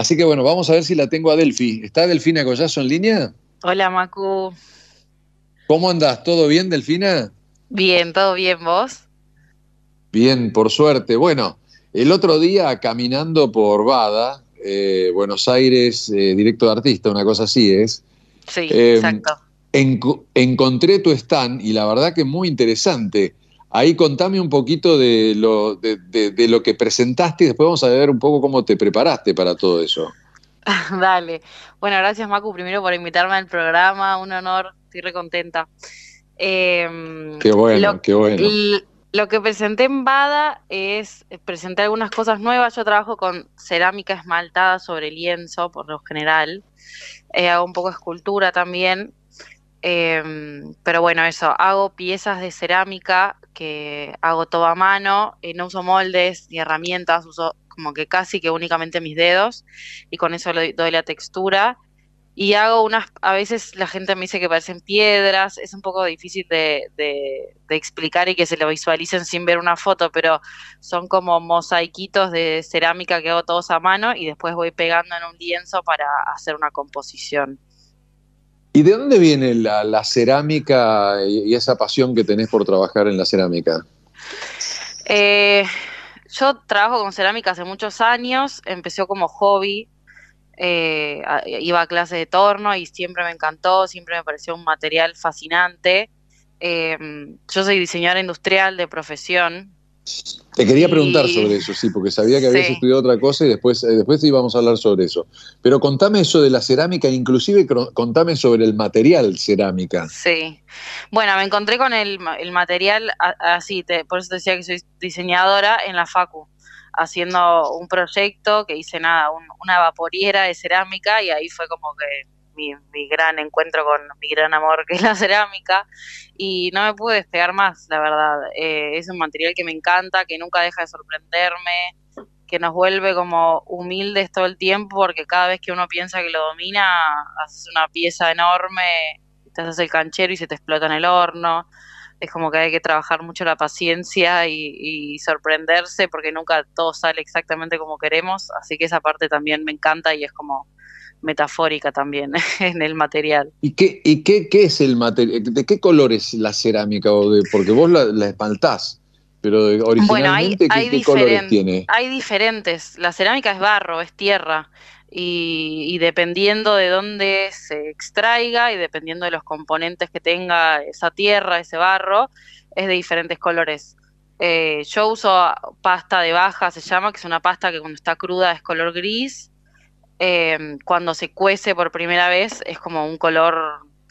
Así que bueno, vamos a ver si la tengo a Delfi. ¿Está Delfina Collazo en línea? Hola, Macu. ¿Cómo andás? ¿Todo bien, Delfina? Bien, todo bien, vos. Bien, por suerte. Bueno, el otro día caminando por Bada, eh, Buenos Aires, eh, directo de artista, una cosa así es. Sí, em, exacto. encontré tu stand y la verdad que muy interesante. Ahí contame un poquito de lo, de, lo que presentaste y después vamos a ver un poco cómo te preparaste para todo eso. Dale. Bueno, gracias Macu primero por invitarme al programa, un honor, estoy recontenta. Eh, qué bueno, qué bueno. Lo que presenté en Bada es, eh, presentar algunas cosas nuevas, yo trabajo con cerámica esmaltada sobre lienzo, por lo general, eh, hago un poco de escultura también, em, pero bueno, eso, hago piezas de cerámica que hago todo a mano, eh, no uso moldes ni herramientas, uso como que casi que únicamente mis dedos y con eso le doy la textura. Y hago unas, a veces la gente me dice que parecen piedras, es un poco difícil de, de explicar y que se lo visualicen sin ver una foto, pero son como mosaiquitos de cerámica que hago todos a mano y después voy pegando en un lienzo para hacer una composición. ¿Y de dónde viene la, cerámica y, esa pasión que tenés por trabajar en la cerámica? Eh, yo trabajo con cerámica hace muchos años, empezó como hobby, eh, iba a clase de torno y siempre me encantó, siempre me pareció un material fascinante. Eh, yo soy diseñadora industrial de profesión, te quería preguntar sobre eso, sí, porque sabía que habías estudiado otra cosa y después, eh, después íbamos a hablar sobre eso. Pero contame eso de la cerámica, inclusive contame sobre el material cerámica. Sí, bueno, me encontré con el, material así, te, por eso te decía que soy diseñadora en la Facu, haciendo un proyecto que hice nada, una vaporiera de cerámica y ahí fue como que mi, gran encuentro con mi gran amor, que es la cerámica, y no me pude despegar más, la verdad. Eh, es un material que me encanta, que nunca deja de sorprenderme, que nos vuelve como humildes todo el tiempo, porque cada vez que uno piensa que lo domina, haces una pieza enorme, te haces el canchero y se te explota en el horno. Es como que hay que trabajar mucho la paciencia y, y sorprenderse porque nunca todo sale exactamente como queremos, así que esa parte también me encanta y es como metafórica también en el material. ¿Y qué, y qué, qué es el material? ¿De qué color es la cerámica? Porque vos la, la pero originalmente, ¿qué, colores tiene? Hay diferentes. La cerámica es barro, es tierra. Y, dependiendo de dónde se extraiga y dependiendo de los componentes que tenga esa tierra, ese barro, es de diferentes colores. Eh, yo uso pasta de baja, se llama, que es una pasta que cuando está cruda es color gris, Em, cuando se cuece por primera vez es como un color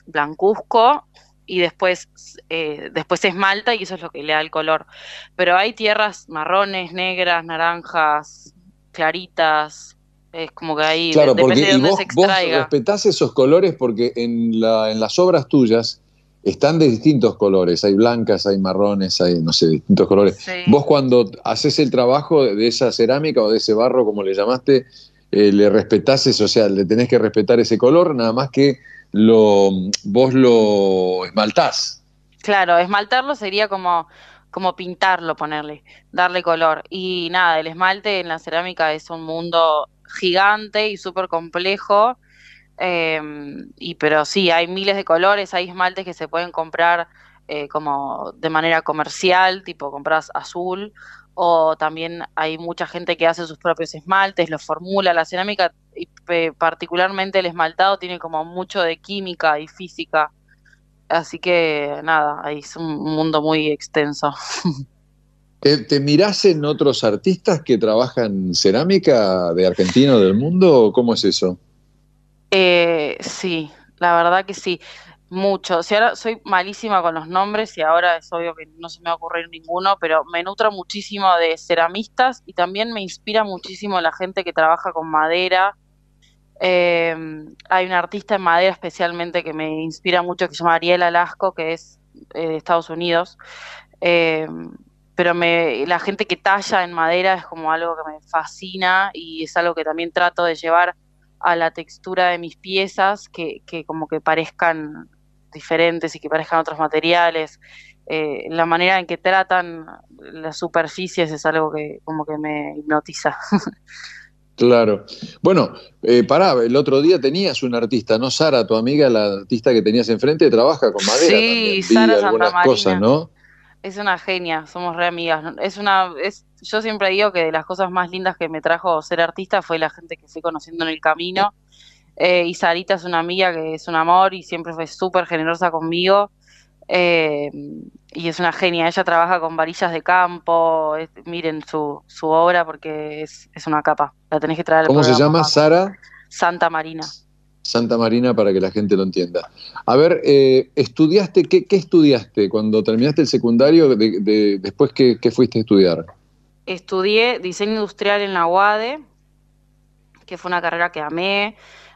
blancuzco y después, eh, después se esmalta y eso es lo que le da el color. Pero hay tierras marrones, negras, naranjas, claritas, es como que ahí depende de dónde se extraiga. Vos respetás esos colores porque en, las obras tuyas están de distintos colores, hay blancas, hay marrones, hay, no sé, distintos colores. Vos cuando haces el trabajo de esa cerámica o de ese barro, como le llamaste, eh, le respetases, o sea, le tenés que respetar ese color, nada más que lo, vos lo esmaltás. Claro, esmaltarlo sería como, como pintarlo, ponerle, darle color. Y nada, el esmalte en la cerámica es un mundo gigante y súper complejo. Em, y pero sí, hay miles de colores, hay esmaltes que se pueden comprar eh, como de manera comercial, tipo compras azul o también hay mucha gente que hace sus propios esmaltes, los formula, la cerámica, y particularmente el esmaltado, tiene como mucho de química y física. Así que nada, es un mundo muy extenso. ¿Te, miras en otros artistas que trabajan cerámica de Argentina o del mundo? ¿Cómo es eso? Eh, sí, la verdad que sí mucho. ahora soy malísima con los nombres y ahora es obvio que no se me va a ocurrir ninguno, pero me nutro muchísimo de ceramistas y también me inspira muchísimo la gente que trabaja con madera. Em, hay un artista en madera especialmente que me inspira mucho que se llama Ariel Alasco, que es eh, de Estados Unidos. Em, pero me, la gente que talla en madera es como algo que me fascina y es algo que también trato de llevar a la textura de mis piezas que, que como que parezcan diferentes y que parezcan otros materiales. Eh, la manera en que tratan las superficies es algo que como que me hipnotiza. Claro. Bueno, eh, pará, el otro día tenías un artista, ¿no? Sara, tu amiga, la artista que tenías enfrente, trabaja con madera. Sí, Sara cosas, ¿no? Es una genia, somos re amigas. Es una, es, yo siempre digo que de las cosas más lindas que me trajo ser artista fue la gente que fui conociendo en el camino. Eh, y Sarita es una amiga que es un amor y siempre fue súper generosa conmigo. Eh, y es una genia. Ella trabaja con varillas de campo. miren su, su obra porque es, una capa. La tenés que traer ¿Cómo se llama, Sara? Santa Marina. Santa Marina para que la gente lo entienda. A ver, eh, ¿estudiaste? Qué, estudiaste cuando terminaste el secundario? ¿Después que qué, fuiste a estudiar? Estudié diseño industrial en la UADE, que fue una carrera que amé.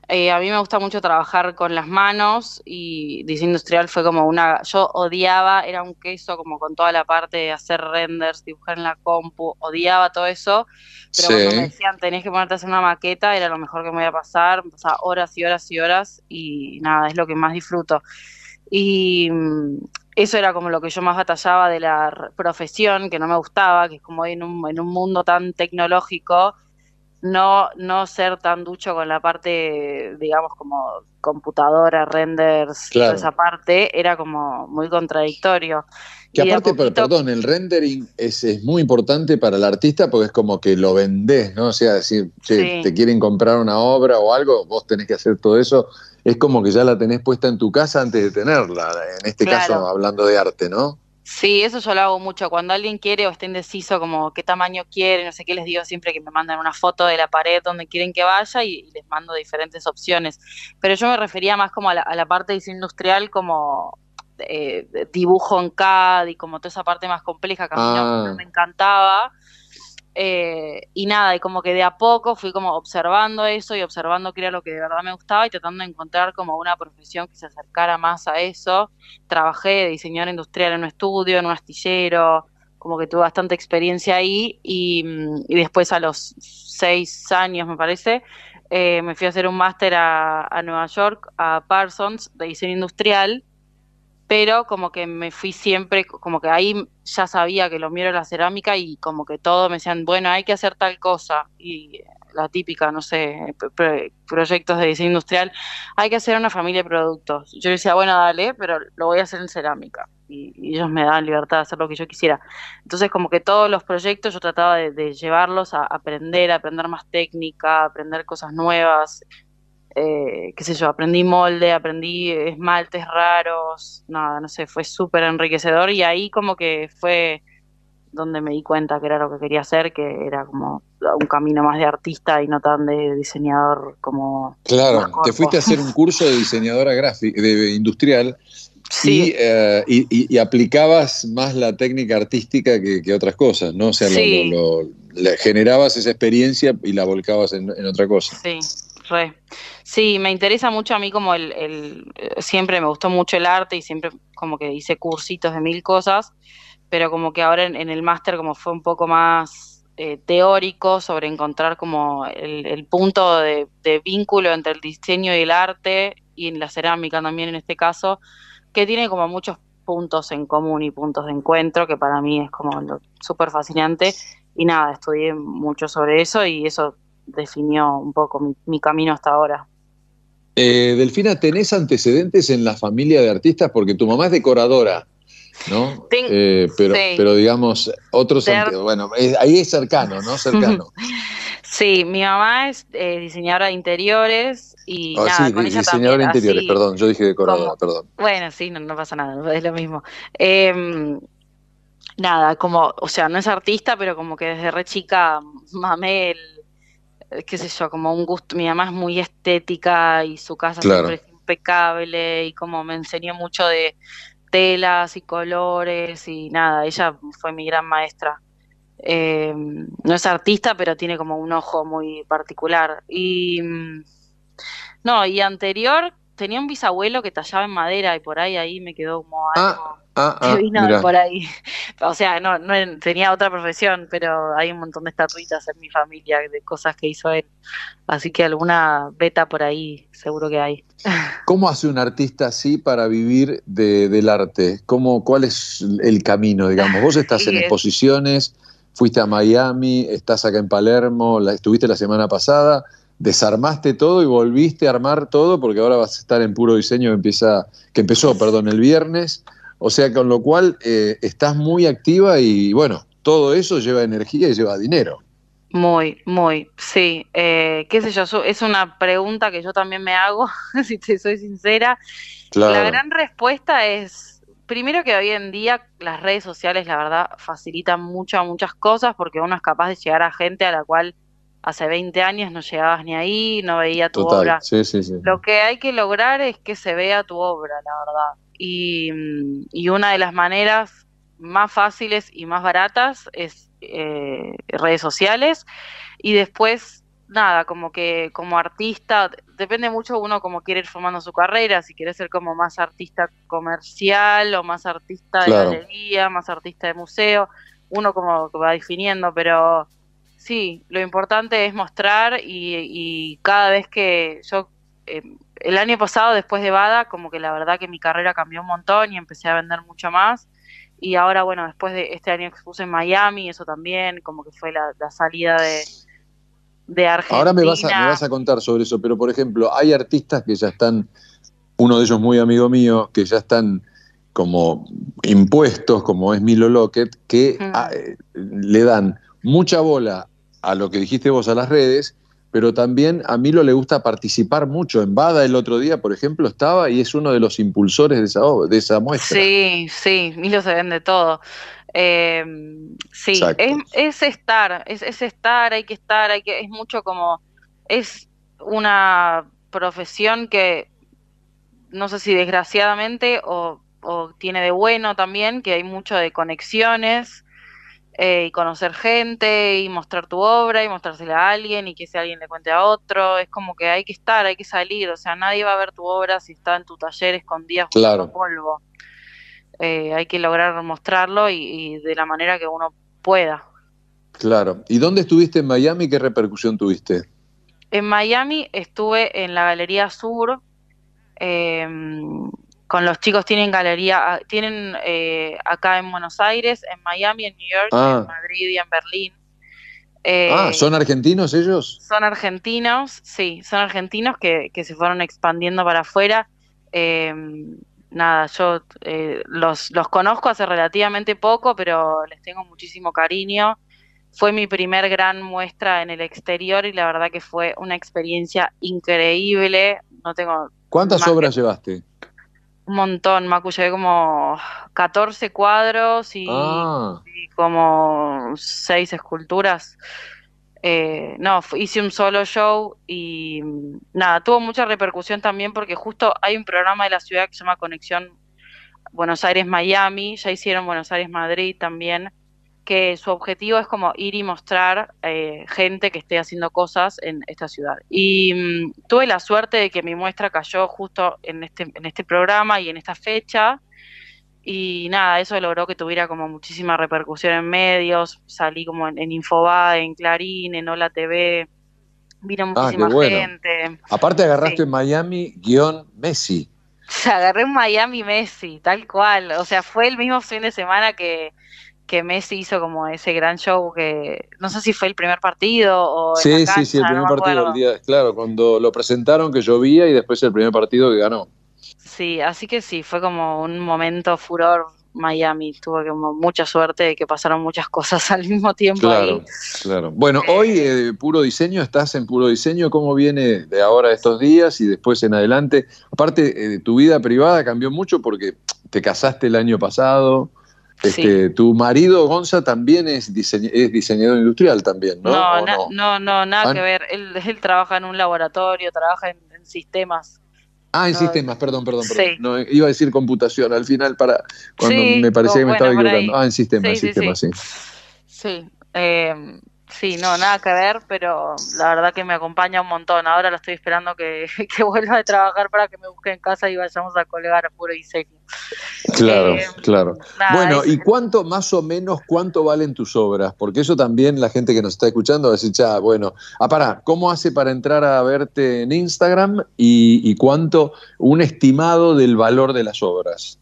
Eh, a mí me gusta mucho trabajar con las manos y diseño industrial fue como una... Yo odiaba, era un queso como con toda la parte de hacer renders, dibujar en la compu, odiaba todo eso. Pero cuando me decían, tenés que ponerte a hacer una maqueta, era lo mejor que me iba a pasar. Pasaba horas y horas y horas y nada, es lo que más disfruto. Y mm, eso era como lo que yo más batallaba de la profesión, que no me gustaba, que es como en un, en un mundo tan tecnológico no, no ser tan ducho con la parte, digamos, como computadora, renders, toda esa parte, era como muy contradictorio. Que aparte, perdón, el rendering es, muy importante para el artista porque es como que lo vendés, ¿no? O sea, decir te quieren comprar una obra o algo, vos tenés que hacer todo eso. Es como que ya la tenés puesta en tu casa antes de tenerla, en este caso hablando de arte, ¿no? Sí, eso yo lo hago mucho. Cuando alguien quiere o está indeciso, como qué tamaño quiere, no sé qué, les digo siempre que me mandan una foto de la pared donde quieren que vaya y, les mando diferentes opciones. Pero yo me refería más como a la, parte industrial, como eh, dibujo en CAD y como toda esa parte más compleja que a mí ah. me encantaba. Eh, y nada, y como que de a poco fui como observando eso y observando qué era lo que de verdad me gustaba y tratando de encontrar como una profesión que se acercara más a eso. Trabajé de diseñador industrial en un estudio, en un astillero, como que tuve bastante experiencia ahí y, mm, después a los seis años me parece eh, me fui a hacer un máster a Nueva York, a Parsons, de diseño industrial pero como que me fui siempre, como que ahí ya sabía que lo miro era la cerámica y como que todo me decían, bueno, hay que hacer tal cosa. Y eh, la típica, no sé, proyectos de diseño industrial, hay que hacer una familia de productos. Yo decía, bueno, dale, pero lo voy a hacer en cerámica. Y, ellos me dan libertad de hacer lo que yo quisiera. Entonces, como que todos los proyectos yo trataba de, de llevarlos a aprender, a aprender más técnica, aprender cosas nuevas. Eh, qué sé yo, aprendí molde, aprendí esmaltes raros, nada, no sé, fue súper enriquecedor y ahí como que fue donde me di cuenta que era lo que quería hacer, que era como un camino más de artista y no tan de diseñador como... Claro, te fuiste a hacer un curso de diseñadora gráfica, de industrial. Sí. Eh, y, aplicabas más la técnica artística que, otras cosas, ¿no? O sea, generabas esa experiencia y la volcabas en, en otra cosa. Sí, Sí, me interesa mucho a mí como el, eh, siempre me gustó mucho el arte y siempre como que hice cursitos de mil cosas, pero como que ahora en, el máster como fue un poco más eh, teórico sobre encontrar como el, punto de, de, vínculo entre el diseño y el arte y en la cerámica también en este caso, que tiene como muchos puntos en común y puntos de encuentro que para mí es como súper fascinante y nada, estudié mucho sobre eso y eso definió un poco mi, camino hasta ahora. Eh, Delfina, ¿tenés antecedentes en la familia de artistas? Porque tu mamá es decoradora, ¿no? Eh, pero, pero digamos, otros, bueno, ahí es cercano, ¿no? Cercano. Sí, mi mamá es eh, diseñadora de interiores y Ah, sí, diseñadora de interiores, perdón, yo dije decoradora, perdón. Bueno, sí, no, pasa nada, es lo mismo. Em, nada, como, o sea, no es artista, pero como que desde re chica mamé el, eh, qué sé yo, como un gusto, mi mamá es muy estética y su casa siempre es impecable y como me enseñó mucho de telas y colores y nada, ella fue mi gran maestra. Em, no es artista, pero tiene como un ojo muy particular. Y mm, no, y anterior tenía un bisabuelo que tallaba en madera y por ahí ahí me quedó como ah, algo. Ah, ah, vino por ahí. O sea, no, tenía otra profesión, pero hay un montón de estatuitas en mi familia de cosas que hizo él. Así que alguna beta por ahí seguro que hay. ¿Cómo hace un artista así para vivir del arte? ¿Cómo, ¿Cuál es el camino, digamos? Vos estás en exposiciones, fuiste a Miami, estás acá en Palermo, estuviste la semana pasada, desarmaste todo y volviste a armar todo porque ahora vas a estar en puro diseño que, empieza, que empezó perdón, el viernes. O sea, con lo cual eh, estás muy activa y bueno, todo eso lleva energía y lleva dinero. Muy, muy, sí. Eh, qué sé yo, es una pregunta que yo también me hago, si te soy sincera. La gran respuesta es, primero que hoy en día las redes sociales, la verdad, facilitan mucho muchas cosas porque uno es capaz de llegar a gente a la cual hace 20 años no llegabas ni ahí, no veía tu obra. Sí, sí, sí. Lo que hay que lograr es que se vea tu obra, la verdad y, una de las maneras más fáciles y más baratas es eh, redes sociales y después nada como que como artista depende mucho uno como quiere ir formando su carrera si quiere ser como más artista comercial o más artista de galería más artista de museo uno como va definiendo pero sí lo importante es mostrar y, cada vez que yo eh, el año pasado, después de Bada, como que la verdad que mi carrera cambió un montón y empecé a vender mucho más. Y ahora, bueno, después de este año expuse en Miami, eso también, como que fue la, salida de, de, Argentina. Ahora me vas, a, contar sobre eso, pero por ejemplo, hay artistas que ya están, uno de ellos muy amigo mío, que ya están como impuestos, como es Milo Lockett, que ah, eh, le dan mucha bola a lo que dijiste vos a las redes pero también a Milo le gusta participar mucho. En Bada el otro día, por ejemplo, estaba y es uno de los impulsores de esa, de esa muestra. Sí, sí, Milo se vende todo. Em, sí, es, estar, es, estar, hay que estar, hay que, es mucho como, es una profesión que no sé si desgraciadamente o, o tiene de bueno también, que hay mucho de conexiones, eh, y conocer gente y mostrar tu obra y mostrársela a alguien y que ese alguien le cuente a otro. Es como que hay que estar, hay que salir. O sea, nadie va a ver tu obra si está en tu taller escondida con polvo. Eh, hay que lograr mostrarlo y, de la manera que uno pueda. Claro. ¿Y dónde estuviste en Miami? ¿Qué repercusión tuviste? En Miami estuve en la Galería Sur. Eh, con los chicos tienen galería, ah, tienen eh, acá en Buenos Aires, en Miami, en New York, ah. en Madrid y en Berlín. Eh, ah, ¿son argentinos ellos? Son argentinos, sí, son argentinos que, se fueron expandiendo para afuera. Em, nada, yo eh, los, conozco hace relativamente poco, pero les tengo muchísimo cariño. Fue mi primer gran muestra en el exterior y la verdad que fue una experiencia increíble. No tengo ¿Cuántas obras llevaste? Un montón, Macu, llevé como 14 cuadros y, ah. como 6 esculturas. Eh, no, hice un solo show y mm, nada, tuvo mucha repercusión también porque justo hay un programa de la ciudad que se llama Conexión Buenos Aires-Miami, ya hicieron Buenos Aires-Madrid también que su objetivo es como ir y mostrar eh, gente que esté haciendo cosas en esta ciudad. Y mm, tuve la suerte de que mi muestra cayó justo en este, en este programa y en esta fecha. Y nada, eso logró que tuviera como muchísima repercusión en medios. Salí como en, Infobae, en Clarín, en Hola TV. Vino ah, muchísima gente. Aparte agarraste en Miami guión Messi. O sea, agarré en Miami Messi, tal cual. O sea, fue el mismo fin de semana que, que Messi hizo como ese gran show que no sé si fue el primer partido o sí sí sí el primer partido del día claro cuando lo presentaron que llovía y después el primer partido que ganó sí así que sí fue como un momento furor Miami tuvo como mucha suerte de que pasaron muchas cosas al mismo tiempo claro ahí. claro bueno hoy eh, eh, puro diseño estás en puro diseño cómo viene de ahora estos días y después en adelante aparte eh, tu vida privada cambió mucho porque te casaste el año pasado este, tu marido, Gonza, también es, diseñador industrial también, ¿no? No, no? nada que ver. Él, trabaja en un laboratorio, trabaja en, sistemas. Ah, en sistemas, perdón, perdón, iba a decir computación, al final para cuando me parecía que me estaba equivocando. Ah, en sistemas, sistemas, sí. Sí, eh, Sí, no, nada que ver, pero la verdad que me acompaña un montón. Ahora lo estoy esperando que, que vuelva a trabajar para que me busque en casa y vayamos a colgar a puro y Claro, eh, claro. bueno, ¿y cuánto más o menos cuánto valen tus obras? Porque eso también la gente que nos está escuchando va a decir, ya, bueno, ah, pará, ¿cómo hace para entrar a verte en Instagram y, y cuánto, un estimado del valor de las obras?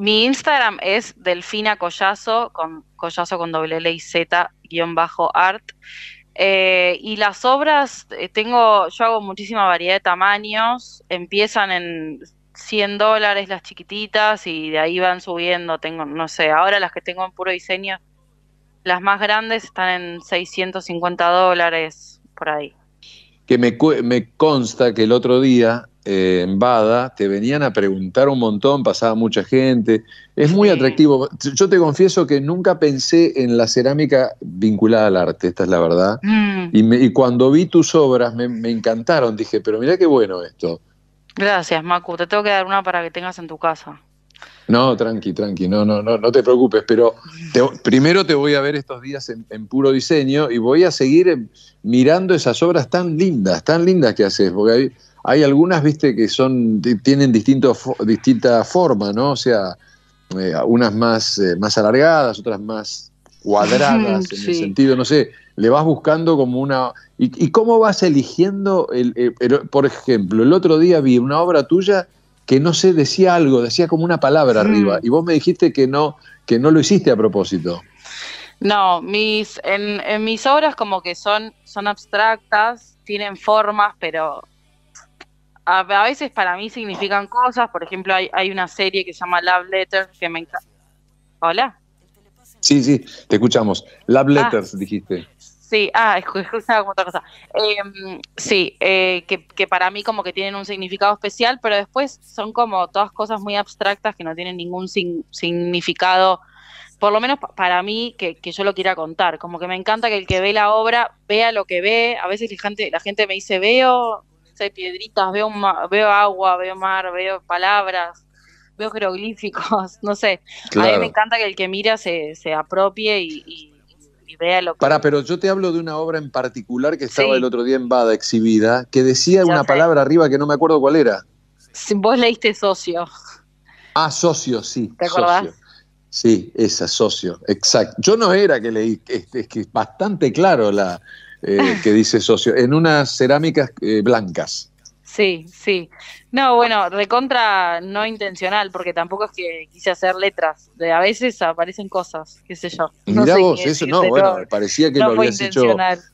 Mi Instagram es Delfina Collazo, con Collazo con doble L Z, guión bajo art. Eh, y las obras, eh, tengo, yo hago muchísima variedad de tamaños, empiezan en 100 dólares las chiquititas y de ahí van subiendo, tengo, no sé, ahora las que tengo en puro diseño, las más grandes están en 650 dólares, por ahí. Que me, me consta que el otro día en Bada, te venían a preguntar un montón, pasaba mucha gente. Es muy atractivo. Yo te confieso que nunca pensé en la cerámica vinculada al arte, esta es la verdad. Mm. Y, cuando vi tus obras me, encantaron, dije, pero mirá qué bueno esto. Gracias, Macu. Te tengo que dar una para que tengas en tu casa. No, tranqui, tranqui, no, no, no, no te preocupes, pero primero te voy a ver estos días en, puro diseño y voy a seguir mirando esas obras tan lindas, tan lindas que haces, porque hay, hay algunas, viste, que son, tienen distinto, distinta forma, ¿no? O sea, eh, unas más, eh, más alargadas, otras más cuadradas, en el sentido, no sé, le vas buscando como una... ¿Y, cómo vas eligiendo, el, eh, por ejemplo, el otro día vi una obra tuya que no sé, decía algo, decía como una palabra arriba, mm. y vos me dijiste que no, que no lo hiciste a propósito. No, mis, en mis obras como que son, son abstractas, tienen formas, pero a, veces para mí significan cosas. Por ejemplo, hay, una serie que se llama Love Letters que me encanta. Hola. Sí, sí, te escuchamos. Love ah. Letters, dijiste. Sí, ah, escuchaba como otra cosa. Em, sí, eh, que, para mí como que tienen un significado especial, pero después son como todas cosas muy abstractas que no tienen ningún significado, por lo menos para mí, que, yo lo quiera contar. Como que me encanta que el que ve la obra vea lo que ve. A veces la gente, la gente me dice, veo hay piedritas, veo, veo agua, veo mar, veo palabras, veo jeroglíficos, no sé. A mí me encanta que el que mira se, apropie y, vea lo que... Para, pero yo te hablo de una obra en particular que estaba el otro día en Bada exhibida, que decía una palabra arriba que no me acuerdo cuál era. Vos leíste socio. Ah, socio, sí. ¿Te acordás? Sí, esa, socio, exacto. Yo no era que leí, es que es bastante claro la, eh, que dice socio, en unas cerámicas eh, blancas. Sí, sí. No, bueno, recontra no intencional, porque tampoco es que quise hacer letras. De, a veces aparecen cosas, qué sé yo. No vos, eso no, bueno, parecía que lo habías hecho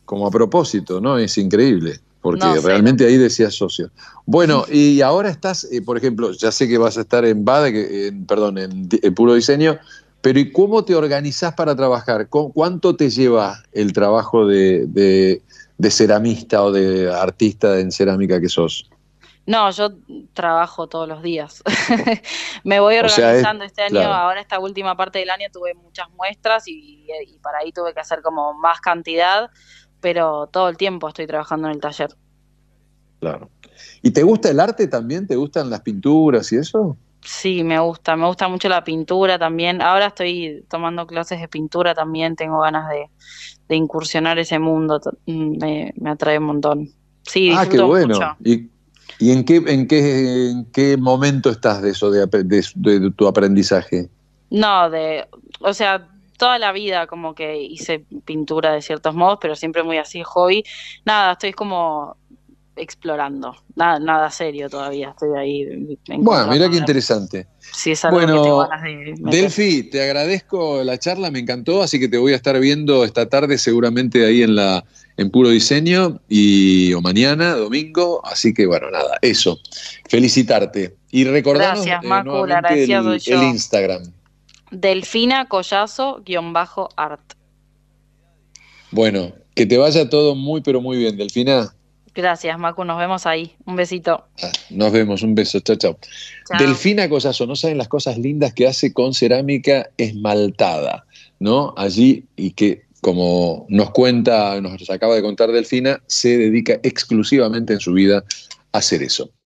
como a propósito, ¿no? Es increíble, porque realmente ahí decía socio. Bueno, y ahora estás, eh, por ejemplo, ya sé que vas a estar en Bade en, perdón, en Puro Diseño, pero ¿y cómo te organizás para trabajar? ¿Cuánto te lleva el trabajo de, ceramista o de artista en cerámica que sos? No, yo trabajo todos los días. me voy organizando este año. Ahora esta última parte del año tuve muchas muestras y, y, para ahí tuve que hacer como más cantidad, pero todo el tiempo estoy trabajando en el taller. Claro. ¿Y te gusta el arte también? ¿Te gustan las pinturas y eso? Sí, me gusta, me gusta mucho la pintura también. Ahora estoy tomando clases de pintura también, tengo ganas de, incursionar ese mundo, mm, me, me, atrae un montón. Sí, ah, qué bueno. ¿Y, en, qué, en, qué, en qué momento estás de eso, de, de, tu aprendizaje? No, de, o sea, toda la vida como que hice pintura de ciertos modos, pero siempre muy así, hobby. Nada, estoy como explorando. Nada, nada serio todavía, estoy ahí. Bueno, mira qué interesante. Sí, es algo bueno, que Delfi, te agradezco la charla, me encantó, así que te voy a estar viendo esta tarde seguramente ahí en la en Puro Diseño y o mañana, domingo, así que bueno, nada, eso. Felicitarte y recordar. Gracias, eh, el, Instagram. Delfina Collazo-art. Bueno, que te vaya todo muy pero muy bien, Delfina. Gracias, Macu. Nos vemos ahí. Un besito. Ah, nos vemos. Un beso. Chao, chao. Delfina Collazo, no saben las cosas lindas que hace con cerámica esmaltada, ¿no? Allí y que, como nos cuenta, nos acaba de contar Delfina, se dedica exclusivamente en su vida a hacer eso.